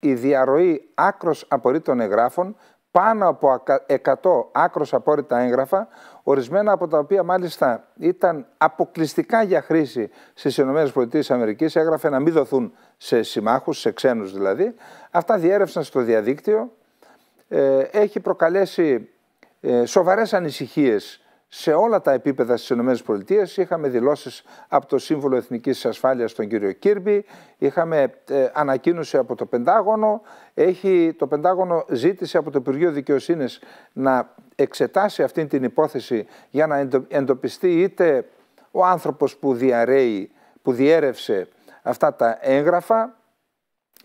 η διαρροή άκρος απορρίτων εγγράφων, πάνω από 100 άκρος απόρριτα έγγραφα, ορισμένα από τα οποία μάλιστα ήταν αποκλειστικά για χρήση στις ΗΠΑ, έγραφε να μην δοθούν σε συμμάχους, σε ξένους δηλαδή. Αυτά διέρευσαν στο διαδίκτυο. Ε, έχει προκαλέσει ε, σοβαρές ανησυχίες σε όλα τα επίπεδα στις ΗΠΑ. Είχαμε δηλώσεις από το Σύμβολο Εθνικής Ασφάλειας τον κύριο Κίρμπι, είχαμε ε, ανακοίνωση από το Πεντάγωνο. Έχει, το Πεντάγωνο ζήτησε από το Υπουργείο Δικαιοσύνης να εξετάσει αυτή την υπόθεση για να εντοπιστεί είτε ο άνθρωπος που διαρρέει, που διέρευσε αυτά τα έγγραφα,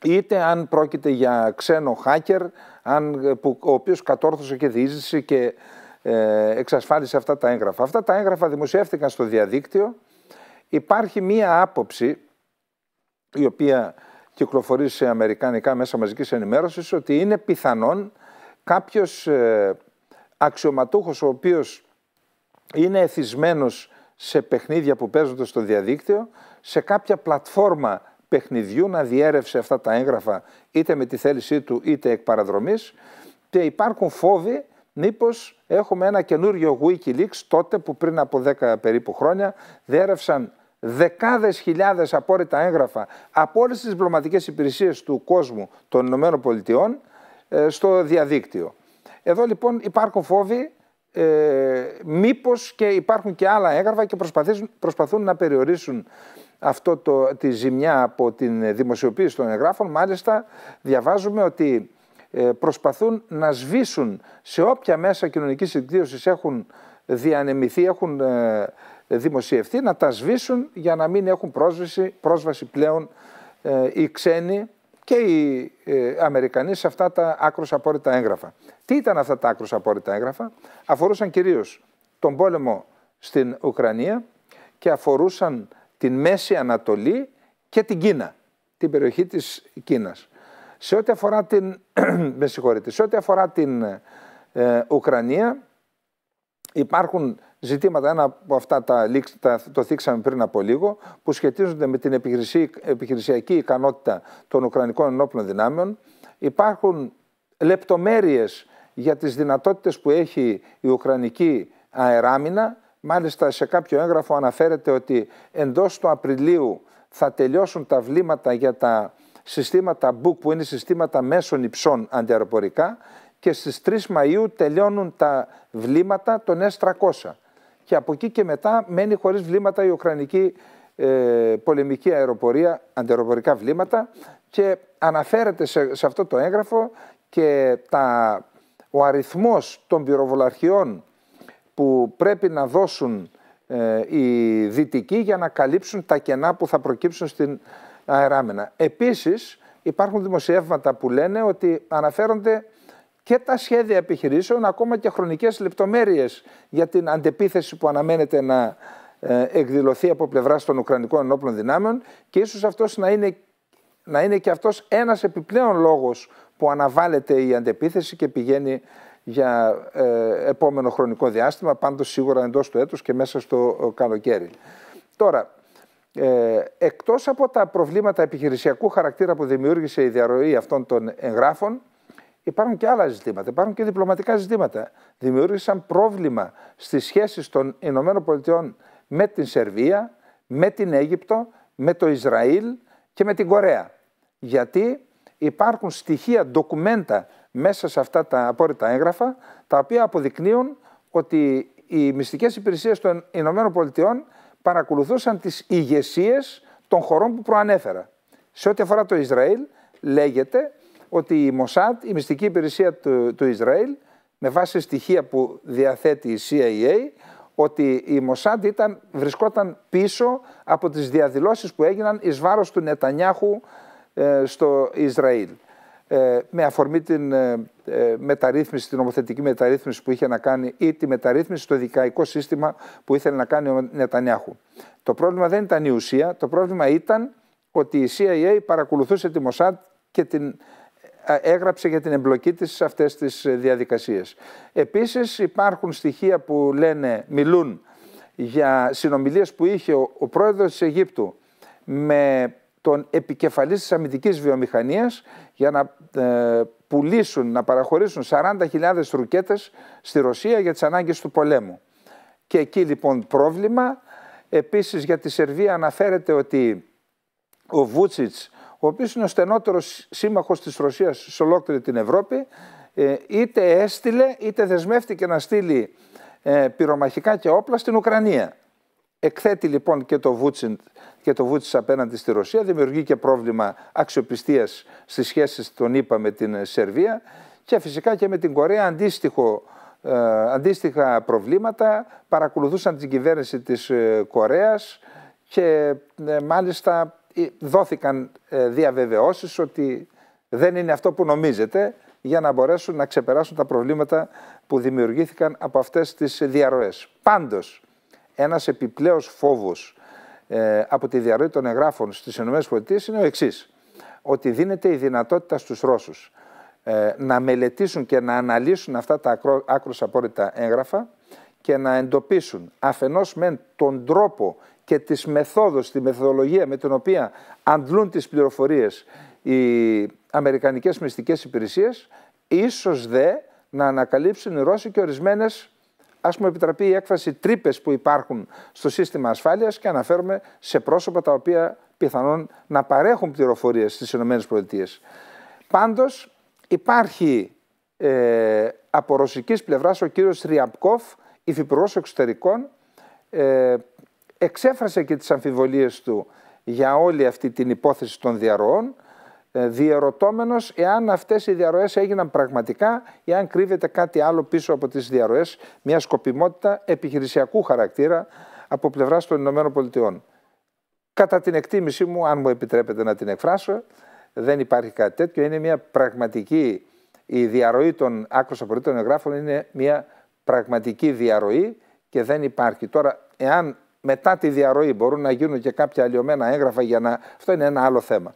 είτε αν πρόκειται για ξένο χάκερ, αν, που, ο οποίος κατόρθωσε και διείζησε και ε, εξασφάλισε αυτά τα έγγραφα. Αυτά τα έγγραφα δημοσιεύτηκαν στο διαδίκτυο. Υπάρχει μία άποψη η οποία κυκλοφορεί σε αμερικανικά μέσα μαζικής ενημέρωσης ότι είναι πιθανόν κάποιος ε, αξιωματούχος ο οποίος είναι εθισμένος σε παιχνίδια που παίζονται στο διαδίκτυο, σε κάποια πλατφόρμα παιχνιδιού να διέρευσε αυτά τα έγγραφα είτε με τη θέλησή του είτε εκ παραδρομής και υπάρχουν φόβοι μήπως έχουμε ένα καινούριο Wikileaks τότε που πριν από 10 περίπου χρόνια διέρευσαν δεκάδες χιλιάδες απόρριτα έγγραφα από όλες τις διπλωματικές υπηρεσίες του κόσμου των Ηνωμένων Πολιτειών ε, στο διαδίκτυο. Εδώ λοιπόν υπάρχουν φόβοι ε, μήπως και υπάρχουν και άλλα έγγραφα και προσπαθούν, να περιορίσουν αυτό το, τη ζημιά από την δημοσιοποίηση των εγγράφων. Μάλιστα διαβάζουμε ότι ε, προσπαθούν να σβήσουν σε όποια μέσα κοινωνικής εκδίωσης έχουν διανεμηθεί, έχουν ε, δημοσιευτεί, να τα σβήσουν για να μην έχουν πρόσβαση, πρόσβαση πλέον ε, οι ξένοι και οι Αμερικανοί σε αυτά τα άκρως απόρριτα έγγραφα. Τι ήταν αυτά τα άκρως απόρριτα έγγραφα? Αφορούσαν κυρίως τον πόλεμο στην Ουκρανία και αφορούσαν την Μέση Ανατολή και την Κίνα, την περιοχή της Κίνας. Σε ό,τι αφορά την, με σε ό,τι αφορά την ε, Ουκρανία υπάρχουν ζητήματα, ένα από αυτά τα, το θίξαμε πριν από λίγο, που σχετίζονται με την επιχειρησιακή ικανότητα των Ουκρανικών ενόπλων δυνάμεων. Υπάρχουν λεπτομέρειες για τις δυνατότητες που έχει η Ουκρανική αεράμινα. Μάλιστα σε κάποιο έγγραφο αναφέρεται ότι εντός του Απριλίου θα τελειώσουν τα βλήματα για τα συστήματα BOOK που είναι συστήματα μέσων υψών αντιαεροπορικά και στις 3 Μαΐου τελειώνουν τα βλήματα των S300. Και από εκεί και μετά μένει χωρίς βλήματα η Ουκρανική ε, πολεμική αεροπορία, αντιαεροπορικά βλήματα και αναφέρεται σε, αυτό το έγγραφο και τα, ο αριθμός των πυροβολαρχιών που πρέπει να δώσουν ε, οι δυτικοί για να καλύψουν τα κενά που θα προκύψουν στην αεράμενα. Επίσης υπάρχουν δημοσιεύματα που λένε ότι αναφέρονται και τα σχέδια επιχειρήσεων, ακόμα και χρονικές λεπτομέρειες για την αντεπίθεση που αναμένεται να ε, εκδηλωθεί από πλευράς των Ουκρανικών Ενόπλων Δυνάμεων και ίσως αυτός να είναι, να είναι και αυτός ένας επιπλέον λόγος που αναβάλλεται η αντεπίθεση και πηγαίνει για ε, επόμενο χρονικό διάστημα, πάντως σίγουρα εντός του έτους και μέσα στο ε, καλοκαίρι. Τώρα, ε, εκτός από τα προβλήματα επιχειρησιακού χαρακτήρα που δημιούργησε η διαρροή αυτών των εγγράφων, υπάρχουν και άλλα ζητήματα, υπάρχουν και διπλωματικά ζητήματα. Δημιούργησαν πρόβλημα στις σχέσεις των Ηνωμένων Πολιτειών με την Σερβία, με την Αίγυπτο, με το Ισραήλ και με την Κορέα. Γιατί υπάρχουν στοιχεία, ντοκουμέντα μέσα σε αυτά τα απόρριτα έγγραφα, τα οποία αποδεικνύουν ότι οι μυστικές υπηρεσίες των Ηνωμένων παρακολουθούσαν τις ηγεσίες των χωρών που προανέφερα. Σε ό,τι αφορά το Ισραήλ, λέγεται ότι η Μοσάτ, η μυστική υπηρεσία του, του Ισραήλ, με βάση στοιχεία που διαθέτει η CIA, ότι η Μοσάντ ήταν, βρισκόταν πίσω από τις διαδηλώσεις που έγιναν εις βάρος του Νετανιάχου ε, στο Ισραήλ. Ε, με αφορμή την ε, ε, μεταρρύθμιση, την νομοθετική μεταρρύθμιση που είχε να κάνει ή τη μεταρρύθμιση στο δικαϊκό σύστημα που ήθελε να κάνει ο Νετανιάχου. Το πρόβλημα δεν ήταν η ουσία, το πρόβλημα ήταν ότι η CIA παρακολουθούσε τη Μοσάτ και την έγραψε για την εμπλοκή της σε αυτές τις διαδικασίες. Επίσης υπάρχουν στοιχεία που λένε, μιλούν για συνομιλίες που είχε ο, ο πρόεδρος της Αιγύπτου με των επικεφαλής της αμυντικής βιομηχανίας για να ε, πουλήσουν, να παραχωρήσουν 40.000 ρουκέτες στη Ρωσία για τις ανάγκες του πολέμου. Και εκεί λοιπόν πρόβλημα. Επίσης για τη Σερβία αναφέρεται ότι ο Βούτσιτς, ο οποίος είναι ο στενότερος σύμμαχος της Ρωσίας σε ολόκληρη την Ευρώπη, ε, είτε έστειλε είτε δεσμεύτηκε να στείλει ε, πυρομαχικά και όπλα στην Ουκρανία. Εκθέτει λοιπόν και το Βούτσιντ και το Βούτσις απέναντι στη Ρωσία, δημιουργεί και πρόβλημα αξιοπιστίας στις σχέσεις των ΗΠΑ με την Σερβία και φυσικά και με την Κορέα αντίστοιχο, ε, αντίστοιχα προβλήματα παρακολουθούσαν την κυβέρνηση της ε, Κορέας και ε, μάλιστα δόθηκαν ε, διαβεβαιώσεις ότι δεν είναι αυτό που νομίζετε για να μπορέσουν να ξεπεράσουν τα προβλήματα που δημιουργήθηκαν από αυτές τις διαρροές. Πάντως, ένας επιπλέος φόβος ε, από τη διαρροή των εγγράφων στις ΗΠΑ είναι ο εξής. Ότι δίνεται η δυνατότητα στους Ρώσους ε, να μελετήσουν και να αναλύσουν αυτά τα άκρως απόρριτα έγγραφα και να εντοπίσουν αφενός μεν τον τρόπο και τις μεθόδους, τη μεθοδολογία με την οποία αντλούν τις πληροφορίες οι Αμερικανικές μυστικές υπηρεσίες, ίσως δε να ανακαλύψουν οι Ρώσοι και ορισμένες ας μου επιτραπεί η έκφραση τρύπες που υπάρχουν στο σύστημα ασφάλειας και αναφέρομαι σε πρόσωπα τα οποία πιθανόν να παρέχουν πληροφορίες στις ΗΠΑ. Πάντως, υπάρχει ε, από ρωσικής πλευράς ο κύριος Ριαπκόφ, υφυπουργός εξωτερικών, ε, εξέφρασε και τις αμφιβολίες του για όλη αυτή την υπόθεση των διαρροών. Ε, διαρωτώμενος εάν αυτές οι διαρροές έγιναν πραγματικά ή αν κρύβεται κάτι άλλο πίσω από τις διαρροές, μια σκοπιμότητα επιχειρησιακού χαρακτήρα από πλευράς των ΗΠΑ. Κατά την εκτίμησή μου, αν μου επιτρέπετε να την εκφράσω, δεν υπάρχει κάτι τέτοιο. Είναι μια πραγματική, η διαρροή των άκρως απορρίτων εγγράφων είναι μια πραγματική διαρροή και δεν υπάρχει. Τώρα, εάν μετά τη διαρροή μπορούν να γίνουν και κάποια αλλοιωμένα έγγραφα για να... Αυτό είναι ένα άλλο θέμα.